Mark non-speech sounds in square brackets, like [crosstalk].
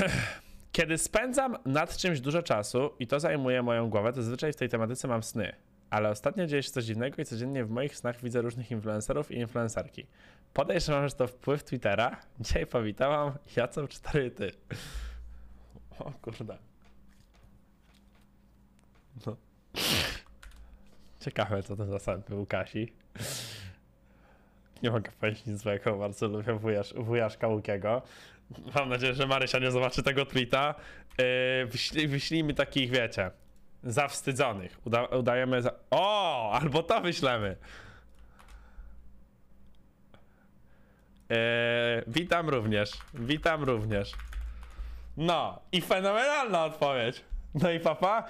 [clears throat] Kiedy spędzam nad czymś dużo czasu i to zajmuje moją głowę, to zazwyczaj w tej tematyce mam sny. Ale ostatnio dzieje się coś dziwnego i codziennie w moich snach widzę różnych influencerów i influencerki. Podejrzewam, że to wpływ Twittera. [laughs] Dzisiaj powitałam Jacob 4 ty. [laughs] O kurde. No. [laughs] Ciekawe, co to za sam u Kasi. Nie mogę powiedzieć nic złego, bardzo lubię wujasz, wujaszka Łukiego. Mam nadzieję, że Marysia nie zobaczy tego tweeta. Yy, wyślijmy takich, wiecie, zawstydzonych. Uda, udajemy za... O! Albo to wyślemy. E, witam również. Witam również. No, i fenomenalna odpowiedź. No i papa,